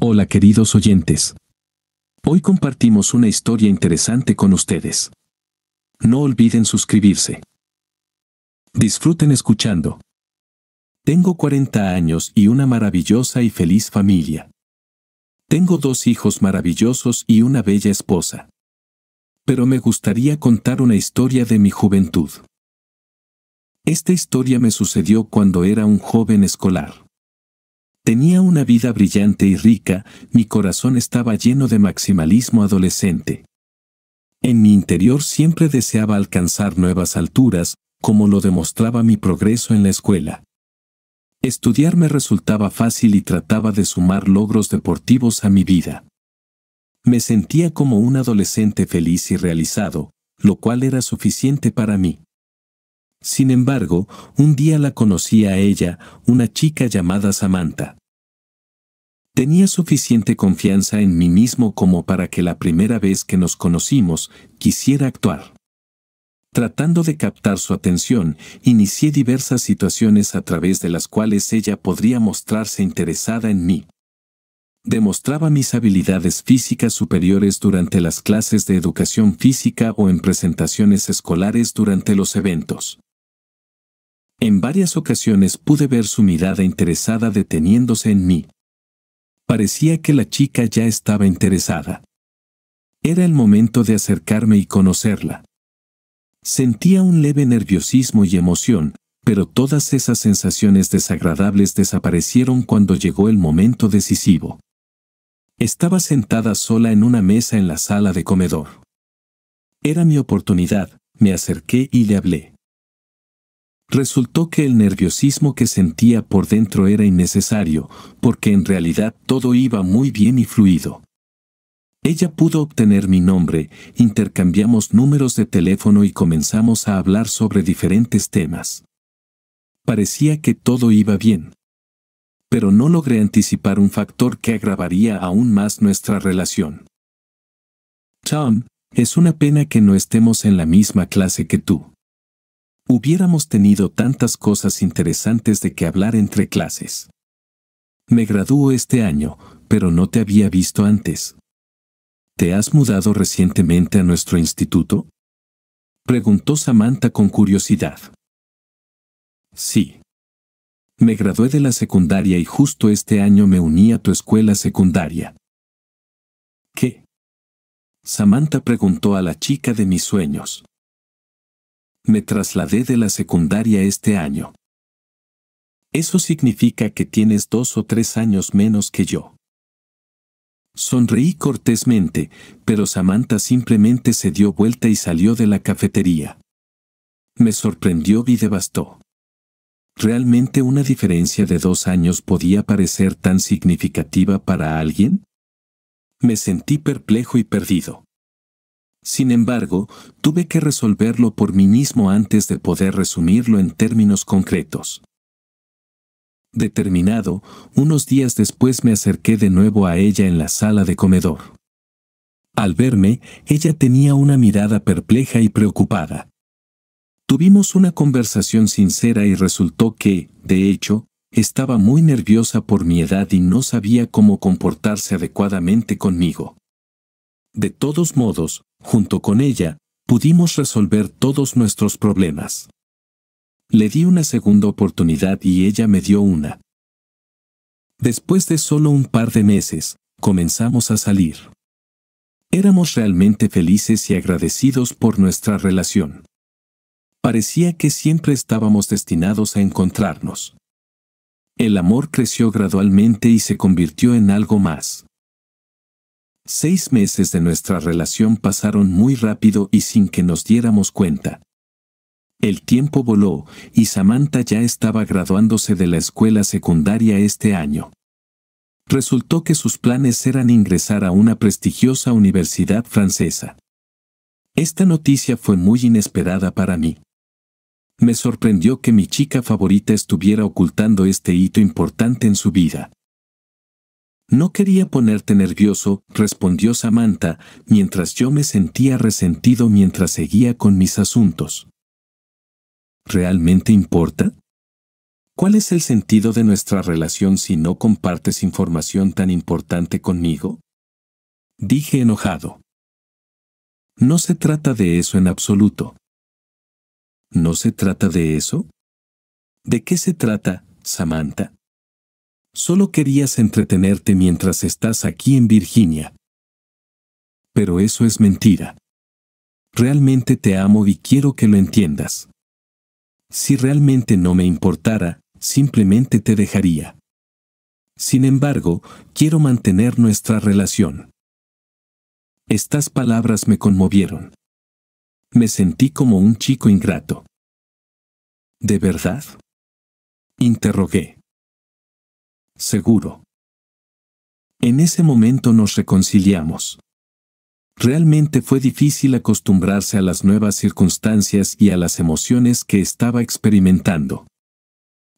Hola queridos oyentes. Hoy compartimos una historia interesante con ustedes. No olviden suscribirse. Disfruten escuchando. Tengo 40 años y una maravillosa y feliz familia. Tengo dos hijos maravillosos y una bella esposa. Pero me gustaría contar una historia de mi juventud. Esta historia me sucedió cuando era un joven escolar. Tenía una vida brillante y rica, mi corazón estaba lleno de maximalismo adolescente. En mi interior siempre deseaba alcanzar nuevas alturas, como lo demostraba mi progreso en la escuela. Estudiar me resultaba fácil y trataba de sumar logros deportivos a mi vida. Me sentía como un adolescente feliz y realizado, lo cual era suficiente para mí. Sin embargo, un día la conocí a ella, una chica llamada Samantha. Tenía suficiente confianza en mí mismo como para que la primera vez que nos conocimos quisiera actuar. Tratando de captar su atención, inicié diversas situaciones a través de las cuales ella podría mostrarse interesada en mí. Demostraba mis habilidades físicas superiores durante las clases de educación física o en presentaciones escolares durante los eventos. En varias ocasiones pude ver su mirada interesada deteniéndose en mí. Parecía que la chica ya estaba interesada. Era el momento de acercarme y conocerla. Sentía un leve nerviosismo y emoción, pero todas esas sensaciones desagradables desaparecieron cuando llegó el momento decisivo. Estaba sentada sola en una mesa en la sala de comedor. Era mi oportunidad, me acerqué y le hablé. Resultó que el nerviosismo que sentía por dentro era innecesario, porque en realidad todo iba muy bien y fluido. Ella pudo obtener mi nombre, intercambiamos números de teléfono y comenzamos a hablar sobre diferentes temas. Parecía que todo iba bien. Pero no logré anticipar un factor que agravaría aún más nuestra relación. Tom, es una pena que no estemos en la misma clase que tú. Hubiéramos tenido tantas cosas interesantes de que hablar entre clases. Me graduó este año, pero no te había visto antes. ¿Te has mudado recientemente a nuestro instituto? Preguntó Samantha con curiosidad. Sí. Me gradué de la secundaria y justo este año me uní a tu escuela secundaria. ¿Qué? Samantha preguntó a la chica de mis sueños me trasladé de la secundaria este año. Eso significa que tienes dos o tres años menos que yo. Sonreí cortésmente, pero Samantha simplemente se dio vuelta y salió de la cafetería. Me sorprendió y devastó. ¿Realmente una diferencia de dos años podía parecer tan significativa para alguien? Me sentí perplejo y perdido. Sin embargo, tuve que resolverlo por mí mismo antes de poder resumirlo en términos concretos. Determinado, unos días después me acerqué de nuevo a ella en la sala de comedor. Al verme, ella tenía una mirada perpleja y preocupada. Tuvimos una conversación sincera y resultó que, de hecho, estaba muy nerviosa por mi edad y no sabía cómo comportarse adecuadamente conmigo. De todos modos, junto con ella, pudimos resolver todos nuestros problemas. Le di una segunda oportunidad y ella me dio una. Después de solo un par de meses, comenzamos a salir. Éramos realmente felices y agradecidos por nuestra relación. Parecía que siempre estábamos destinados a encontrarnos. El amor creció gradualmente y se convirtió en algo más. Seis meses de nuestra relación pasaron muy rápido y sin que nos diéramos cuenta. El tiempo voló, y Samantha ya estaba graduándose de la escuela secundaria este año. Resultó que sus planes eran ingresar a una prestigiosa universidad francesa. Esta noticia fue muy inesperada para mí. Me sorprendió que mi chica favorita estuviera ocultando este hito importante en su vida. No quería ponerte nervioso, respondió Samantha, mientras yo me sentía resentido mientras seguía con mis asuntos. ¿Realmente importa? ¿Cuál es el sentido de nuestra relación si no compartes información tan importante conmigo? Dije enojado. No se trata de eso en absoluto. ¿No se trata de eso? ¿De qué se trata, Samantha? Solo querías entretenerte mientras estás aquí en Virginia. Pero eso es mentira. Realmente te amo y quiero que lo entiendas. Si realmente no me importara, simplemente te dejaría. Sin embargo, quiero mantener nuestra relación. Estas palabras me conmovieron. Me sentí como un chico ingrato. ¿De verdad? Interrogué seguro. En ese momento nos reconciliamos. Realmente fue difícil acostumbrarse a las nuevas circunstancias y a las emociones que estaba experimentando.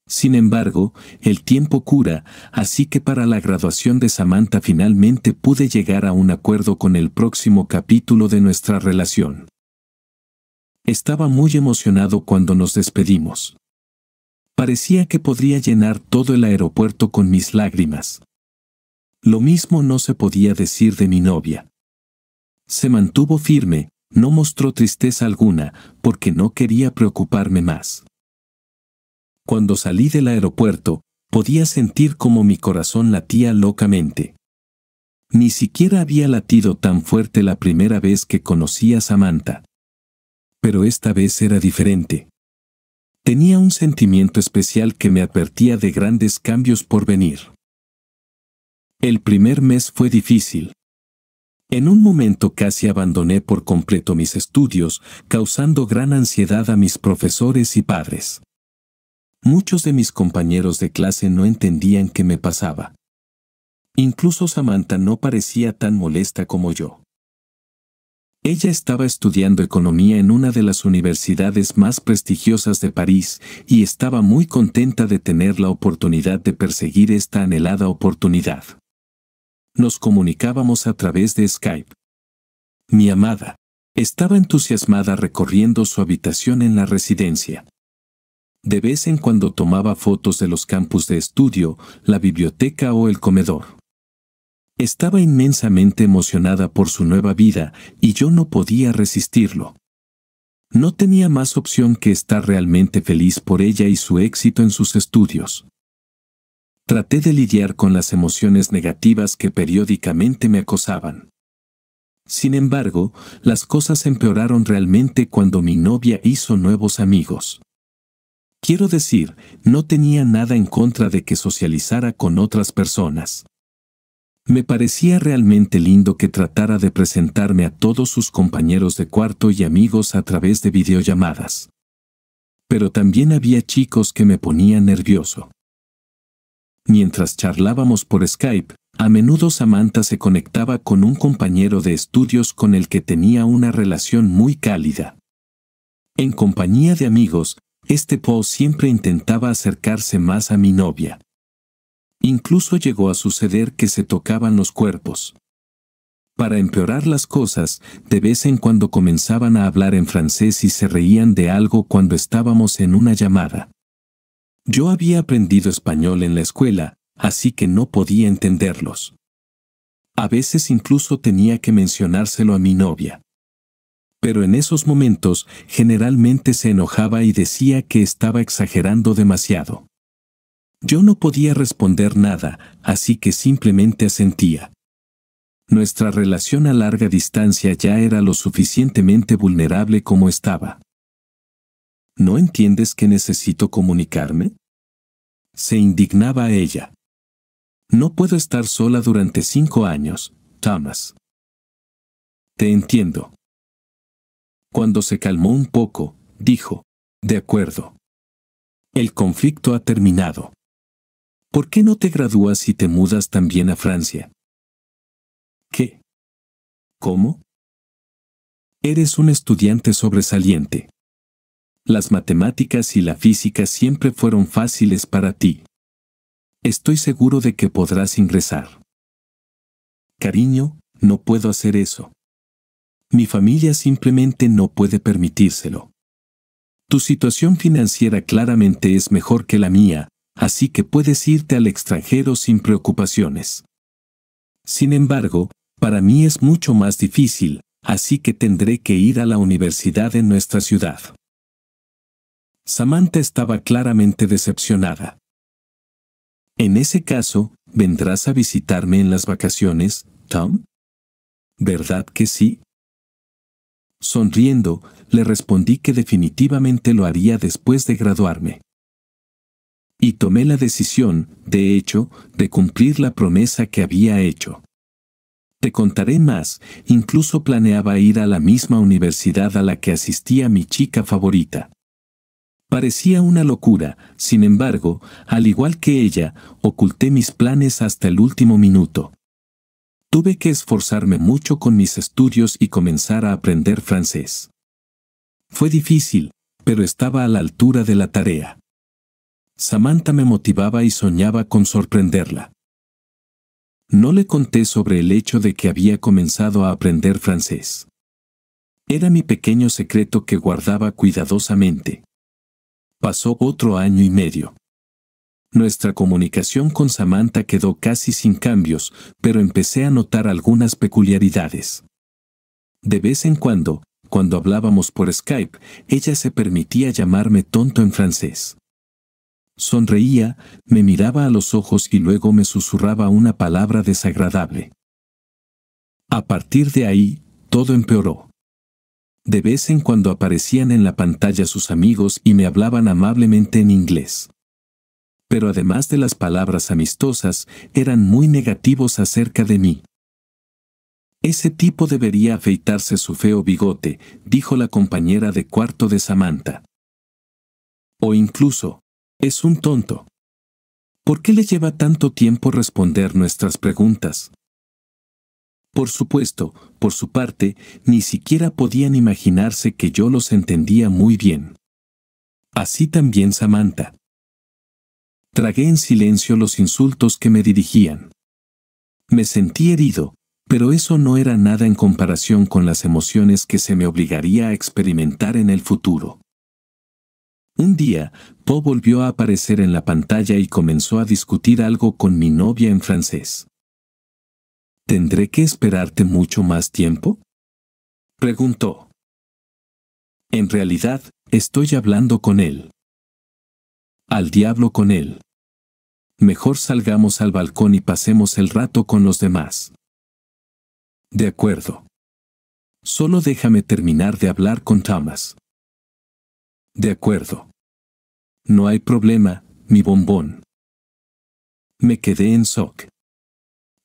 Sin embargo, el tiempo cura, así que para la graduación de Samantha finalmente pude llegar a un acuerdo con el próximo capítulo de nuestra relación. Estaba muy emocionado cuando nos despedimos. Parecía que podría llenar todo el aeropuerto con mis lágrimas. Lo mismo no se podía decir de mi novia. Se mantuvo firme, no mostró tristeza alguna, porque no quería preocuparme más. Cuando salí del aeropuerto, podía sentir como mi corazón latía locamente. Ni siquiera había latido tan fuerte la primera vez que conocí a Samantha. Pero esta vez era diferente. Tenía un sentimiento especial que me advertía de grandes cambios por venir. El primer mes fue difícil. En un momento casi abandoné por completo mis estudios, causando gran ansiedad a mis profesores y padres. Muchos de mis compañeros de clase no entendían qué me pasaba. Incluso Samantha no parecía tan molesta como yo. Ella estaba estudiando economía en una de las universidades más prestigiosas de París y estaba muy contenta de tener la oportunidad de perseguir esta anhelada oportunidad. Nos comunicábamos a través de Skype. Mi amada, estaba entusiasmada recorriendo su habitación en la residencia. De vez en cuando tomaba fotos de los campus de estudio, la biblioteca o el comedor. Estaba inmensamente emocionada por su nueva vida y yo no podía resistirlo. No tenía más opción que estar realmente feliz por ella y su éxito en sus estudios. Traté de lidiar con las emociones negativas que periódicamente me acosaban. Sin embargo, las cosas empeoraron realmente cuando mi novia hizo nuevos amigos. Quiero decir, no tenía nada en contra de que socializara con otras personas. Me parecía realmente lindo que tratara de presentarme a todos sus compañeros de cuarto y amigos a través de videollamadas. Pero también había chicos que me ponían nervioso. Mientras charlábamos por Skype, a menudo Samantha se conectaba con un compañero de estudios con el que tenía una relación muy cálida. En compañía de amigos, este Po siempre intentaba acercarse más a mi novia. Incluso llegó a suceder que se tocaban los cuerpos. Para empeorar las cosas, de vez en cuando comenzaban a hablar en francés y se reían de algo cuando estábamos en una llamada. Yo había aprendido español en la escuela, así que no podía entenderlos. A veces incluso tenía que mencionárselo a mi novia. Pero en esos momentos generalmente se enojaba y decía que estaba exagerando demasiado. Yo no podía responder nada, así que simplemente asentía. Nuestra relación a larga distancia ya era lo suficientemente vulnerable como estaba. ¿No entiendes que necesito comunicarme? Se indignaba ella. No puedo estar sola durante cinco años, Thomas. Te entiendo. Cuando se calmó un poco, dijo, de acuerdo. El conflicto ha terminado. ¿Por qué no te gradúas y te mudas también a Francia? ¿Qué? ¿Cómo? Eres un estudiante sobresaliente. Las matemáticas y la física siempre fueron fáciles para ti. Estoy seguro de que podrás ingresar. Cariño, no puedo hacer eso. Mi familia simplemente no puede permitírselo. Tu situación financiera claramente es mejor que la mía, así que puedes irte al extranjero sin preocupaciones. Sin embargo, para mí es mucho más difícil, así que tendré que ir a la universidad en nuestra ciudad. Samantha estaba claramente decepcionada. En ese caso, ¿vendrás a visitarme en las vacaciones, Tom? ¿Verdad que sí? Sonriendo, le respondí que definitivamente lo haría después de graduarme. Y tomé la decisión, de hecho, de cumplir la promesa que había hecho. Te contaré más, incluso planeaba ir a la misma universidad a la que asistía mi chica favorita. Parecía una locura, sin embargo, al igual que ella, oculté mis planes hasta el último minuto. Tuve que esforzarme mucho con mis estudios y comenzar a aprender francés. Fue difícil, pero estaba a la altura de la tarea. Samantha me motivaba y soñaba con sorprenderla. No le conté sobre el hecho de que había comenzado a aprender francés. Era mi pequeño secreto que guardaba cuidadosamente. Pasó otro año y medio. Nuestra comunicación con Samantha quedó casi sin cambios, pero empecé a notar algunas peculiaridades. De vez en cuando, cuando hablábamos por Skype, ella se permitía llamarme tonto en francés. Sonreía, me miraba a los ojos y luego me susurraba una palabra desagradable. A partir de ahí, todo empeoró. De vez en cuando aparecían en la pantalla sus amigos y me hablaban amablemente en inglés. Pero además de las palabras amistosas, eran muy negativos acerca de mí. Ese tipo debería afeitarse su feo bigote, dijo la compañera de cuarto de Samantha. O incluso, es un tonto. ¿Por qué le lleva tanto tiempo responder nuestras preguntas? Por supuesto, por su parte, ni siquiera podían imaginarse que yo los entendía muy bien. Así también Samantha. Tragué en silencio los insultos que me dirigían. Me sentí herido, pero eso no era nada en comparación con las emociones que se me obligaría a experimentar en el futuro. Un día, Po volvió a aparecer en la pantalla y comenzó a discutir algo con mi novia en francés. ¿Tendré que esperarte mucho más tiempo? Preguntó. En realidad, estoy hablando con él. Al diablo con él. Mejor salgamos al balcón y pasemos el rato con los demás. De acuerdo. Solo déjame terminar de hablar con Thomas. De acuerdo. No hay problema, mi bombón. Me quedé en shock.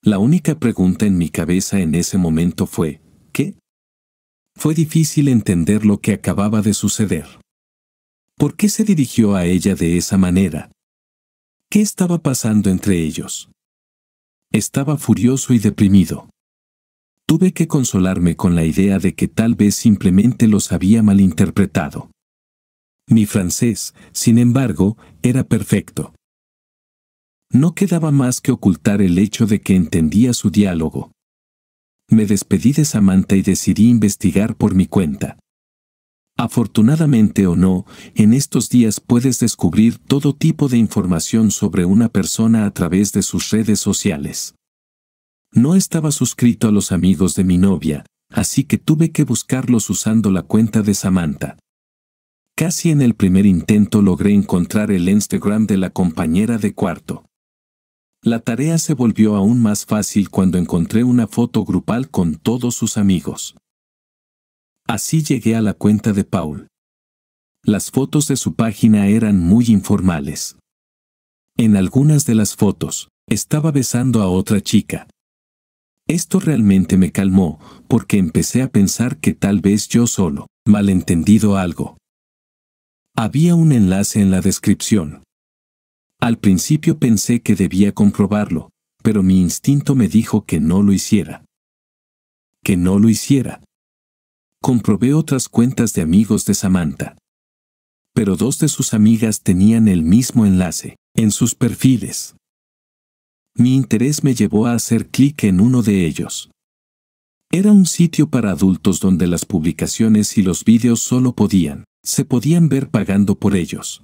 La única pregunta en mi cabeza en ese momento fue, ¿qué? Fue difícil entender lo que acababa de suceder. ¿Por qué se dirigió a ella de esa manera? ¿Qué estaba pasando entre ellos? Estaba furioso y deprimido. Tuve que consolarme con la idea de que tal vez simplemente los había malinterpretado. Mi francés, sin embargo, era perfecto. No quedaba más que ocultar el hecho de que entendía su diálogo. Me despedí de Samantha y decidí investigar por mi cuenta. Afortunadamente o no, en estos días puedes descubrir todo tipo de información sobre una persona a través de sus redes sociales. No estaba suscrito a los amigos de mi novia, así que tuve que buscarlos usando la cuenta de Samantha. Casi en el primer intento logré encontrar el Instagram de la compañera de cuarto. La tarea se volvió aún más fácil cuando encontré una foto grupal con todos sus amigos. Así llegué a la cuenta de Paul. Las fotos de su página eran muy informales. En algunas de las fotos, estaba besando a otra chica. Esto realmente me calmó, porque empecé a pensar que tal vez yo solo, malentendido algo. Había un enlace en la descripción. Al principio pensé que debía comprobarlo, pero mi instinto me dijo que no lo hiciera. Que no lo hiciera. Comprobé otras cuentas de amigos de Samantha. Pero dos de sus amigas tenían el mismo enlace, en sus perfiles. Mi interés me llevó a hacer clic en uno de ellos. Era un sitio para adultos donde las publicaciones y los vídeos solo podían se podían ver pagando por ellos.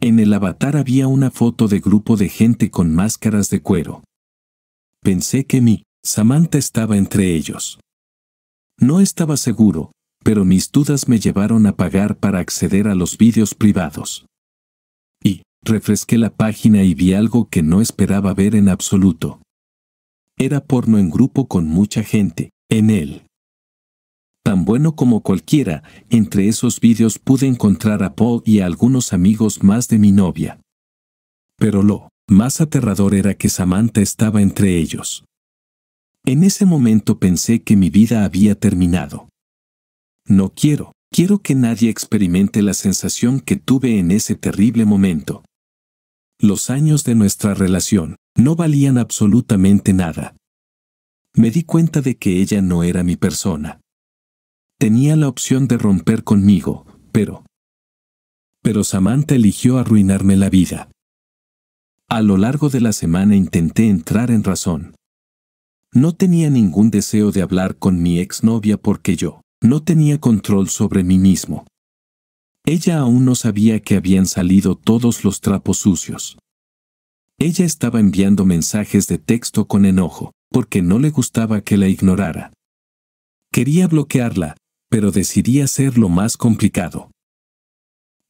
En el avatar había una foto de grupo de gente con máscaras de cuero. Pensé que mi Samantha estaba entre ellos. No estaba seguro, pero mis dudas me llevaron a pagar para acceder a los vídeos privados. Y, refresqué la página y vi algo que no esperaba ver en absoluto. Era porno en grupo con mucha gente, en él tan bueno como cualquiera, entre esos vídeos pude encontrar a Paul y a algunos amigos más de mi novia. Pero lo más aterrador era que Samantha estaba entre ellos. En ese momento pensé que mi vida había terminado. No quiero, quiero que nadie experimente la sensación que tuve en ese terrible momento. Los años de nuestra relación no valían absolutamente nada. Me di cuenta de que ella no era mi persona. Tenía la opción de romper conmigo, pero... Pero Samantha eligió arruinarme la vida. A lo largo de la semana intenté entrar en razón. No tenía ningún deseo de hablar con mi exnovia porque yo no tenía control sobre mí mismo. Ella aún no sabía que habían salido todos los trapos sucios. Ella estaba enviando mensajes de texto con enojo, porque no le gustaba que la ignorara. Quería bloquearla, pero decidí hacerlo más complicado.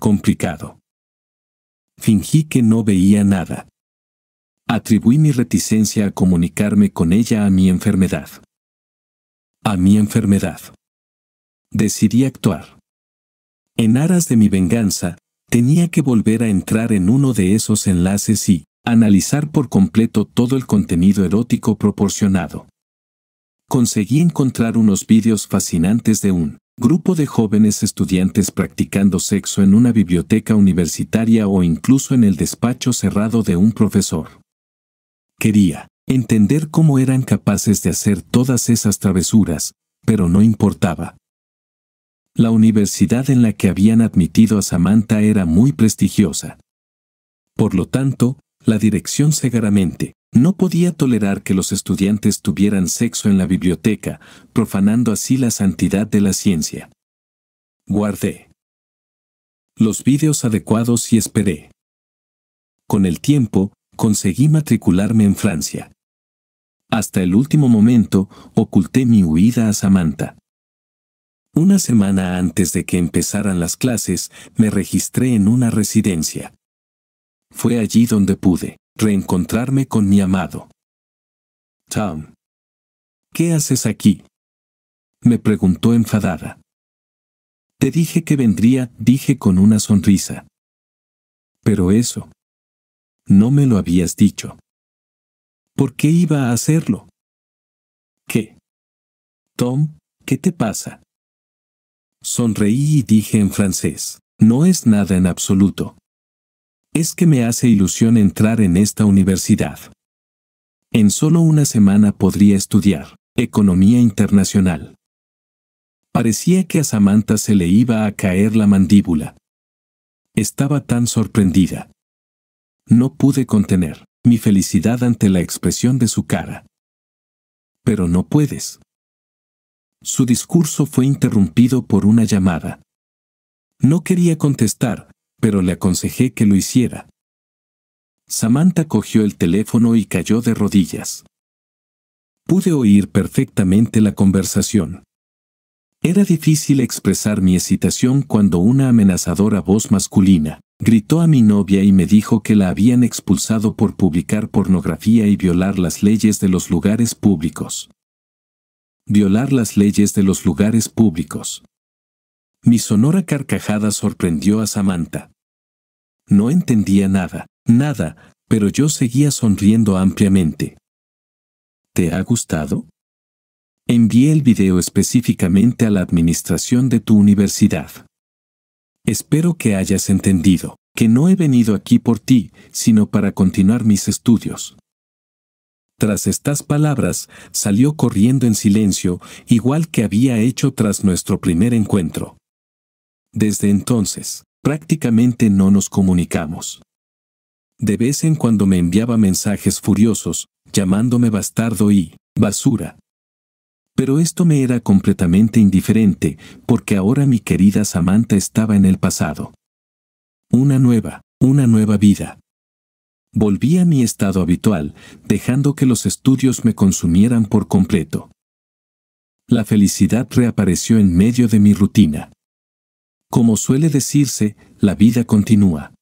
Complicado. Fingí que no veía nada. Atribuí mi reticencia a comunicarme con ella a mi enfermedad. A mi enfermedad. Decidí actuar. En aras de mi venganza, tenía que volver a entrar en uno de esos enlaces y analizar por completo todo el contenido erótico proporcionado conseguí encontrar unos vídeos fascinantes de un grupo de jóvenes estudiantes practicando sexo en una biblioteca universitaria o incluso en el despacho cerrado de un profesor. Quería entender cómo eran capaces de hacer todas esas travesuras, pero no importaba. La universidad en la que habían admitido a Samantha era muy prestigiosa. Por lo tanto, la dirección cegaramente no podía tolerar que los estudiantes tuvieran sexo en la biblioteca, profanando así la santidad de la ciencia. Guardé los vídeos adecuados y esperé. Con el tiempo, conseguí matricularme en Francia. Hasta el último momento, oculté mi huida a Samantha. Una semana antes de que empezaran las clases, me registré en una residencia. Fue allí donde pude reencontrarme con mi amado. Tom. ¿Qué haces aquí? Me preguntó enfadada. Te dije que vendría, dije con una sonrisa. Pero eso. No me lo habías dicho. ¿Por qué iba a hacerlo? ¿Qué? Tom, ¿qué te pasa? Sonreí y dije en francés, no es nada en absoluto. Es que me hace ilusión entrar en esta universidad. En solo una semana podría estudiar economía internacional. Parecía que a Samantha se le iba a caer la mandíbula. Estaba tan sorprendida. No pude contener mi felicidad ante la expresión de su cara. Pero no puedes. Su discurso fue interrumpido por una llamada. No quería contestar, pero le aconsejé que lo hiciera. Samantha cogió el teléfono y cayó de rodillas. Pude oír perfectamente la conversación. Era difícil expresar mi excitación cuando una amenazadora voz masculina gritó a mi novia y me dijo que la habían expulsado por publicar pornografía y violar las leyes de los lugares públicos. Violar las leyes de los lugares públicos. Mi sonora carcajada sorprendió a Samantha. No entendía nada, nada, pero yo seguía sonriendo ampliamente. ¿Te ha gustado? Envié el video específicamente a la administración de tu universidad. Espero que hayas entendido que no he venido aquí por ti, sino para continuar mis estudios. Tras estas palabras, salió corriendo en silencio, igual que había hecho tras nuestro primer encuentro. Desde entonces, prácticamente no nos comunicamos. De vez en cuando me enviaba mensajes furiosos, llamándome bastardo y basura. Pero esto me era completamente indiferente, porque ahora mi querida Samantha estaba en el pasado. Una nueva, una nueva vida. Volví a mi estado habitual, dejando que los estudios me consumieran por completo. La felicidad reapareció en medio de mi rutina. Como suele decirse, la vida continúa.